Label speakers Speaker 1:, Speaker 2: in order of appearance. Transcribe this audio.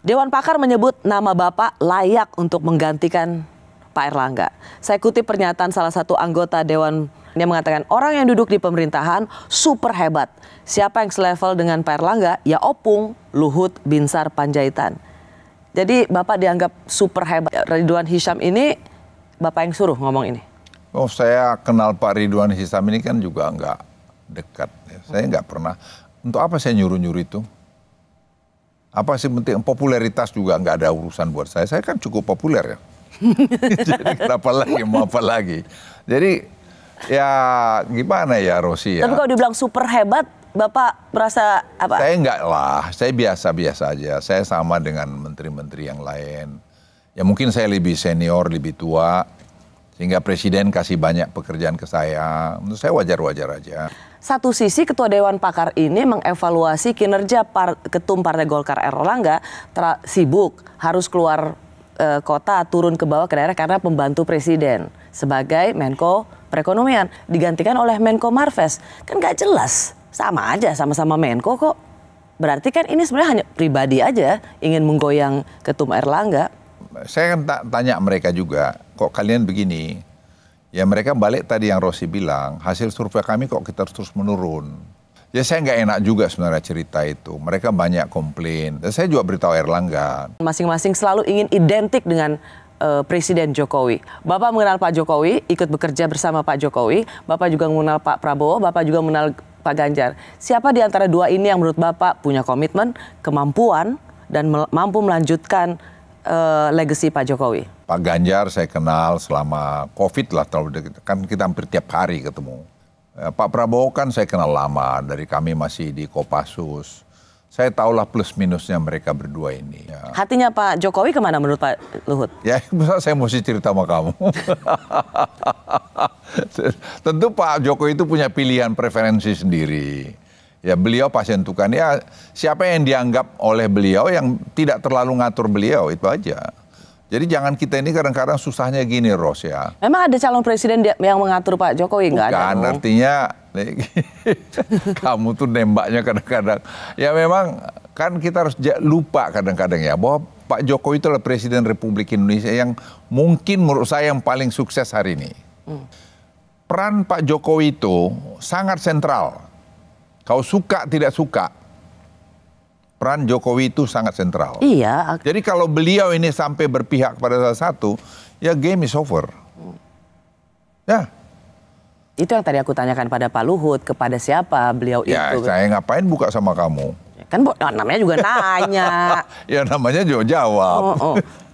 Speaker 1: Dewan Pakar menyebut nama Bapak layak untuk menggantikan Pak Erlangga. Saya kutip pernyataan salah satu anggota Dewan yang mengatakan orang yang duduk di pemerintahan super hebat. Siapa yang selevel dengan Pak Erlangga? Ya Opung Luhut Binsar Panjaitan. Jadi Bapak dianggap super hebat. Ridwan Hisham ini Bapak yang
Speaker 2: suruh ngomong ini. Oh saya kenal Pak Ridwan Hisham ini kan juga nggak dekat. Saya nggak pernah. Untuk apa saya nyuruh-nyuruh itu? apa sih penting popularitas juga nggak ada urusan buat saya. Saya kan cukup populer ya. Jadi kenapa lagi mau apa lagi? Jadi ya gimana ya Rosi ya. Tapi
Speaker 1: kalau dibilang super hebat, Bapak merasa apa?
Speaker 2: Saya enggak lah, saya biasa-biasa aja. Saya sama dengan menteri-menteri yang lain. Ya mungkin saya lebih senior, lebih tua. Sehingga presiden kasih banyak pekerjaan ke saya. Menurut saya wajar-wajar aja.
Speaker 1: Satu sisi Ketua Dewan Pakar ini mengevaluasi kinerja par Ketum Partai Golkar Erlangga sibuk harus keluar e, kota turun ke bawah ke daerah karena pembantu presiden sebagai Menko Perekonomian digantikan oleh Menko Marves. Kan gak jelas. Sama aja sama-sama Menko kok. Berarti kan ini sebenarnya hanya pribadi aja ingin menggoyang ketum Erlangga
Speaker 2: saya kan tanya mereka juga, kok kalian begini? Ya mereka balik tadi yang Rosi bilang, hasil survei kami kok kita terus menurun. Ya saya nggak enak juga sebenarnya cerita itu. Mereka banyak komplain. Dan saya juga beritahu Erlangga.
Speaker 1: Masing-masing selalu ingin identik dengan uh, Presiden Jokowi. Bapak mengenal Pak Jokowi, ikut bekerja bersama Pak Jokowi. Bapak juga mengenal Pak Prabowo, Bapak juga mengenal Pak Ganjar. Siapa di antara dua ini yang menurut Bapak punya komitmen, kemampuan, dan mampu melanjutkan uh, legacy Pak Jokowi?
Speaker 2: Pak Ganjar saya kenal selama COVID lah terlalu dekat. Kan kita hampir tiap hari ketemu. Eh, Pak Prabowo kan saya kenal lama dari kami masih di Kopassus. Saya tahulah plus minusnya mereka berdua ini. Ya.
Speaker 1: Hatinya Pak Jokowi kemana menurut Pak
Speaker 2: Luhut? Ya masa saya mesti cerita sama kamu. Tentu Pak Jokowi itu punya pilihan preferensi sendiri. Ya beliau tukang ya siapa yang dianggap oleh beliau yang tidak terlalu ngatur beliau itu aja. Jadi jangan kita ini kadang-kadang susahnya gini Ros ya.
Speaker 1: Memang ada calon presiden yang mengatur Pak Jokowi nggak ada? Bukan
Speaker 2: artinya kamu tuh nembaknya kadang-kadang. Ya memang kan kita harus lupa kadang-kadang ya bahwa Pak Jokowi itu adalah presiden Republik Indonesia yang mungkin menurut saya yang paling sukses hari ini. Hmm. Peran Pak Jokowi itu sangat sentral Kau suka tidak suka, peran Jokowi itu sangat sentral. Iya. Jadi kalau beliau ini sampai berpihak pada salah satu, ya game is over.
Speaker 1: Ya. Itu yang tadi aku tanyakan pada Pak Luhut, kepada siapa
Speaker 2: beliau ya, itu. Ya saya ngapain buka sama kamu. Kan namanya juga nanya. ya namanya juga jawab. Oh, oh.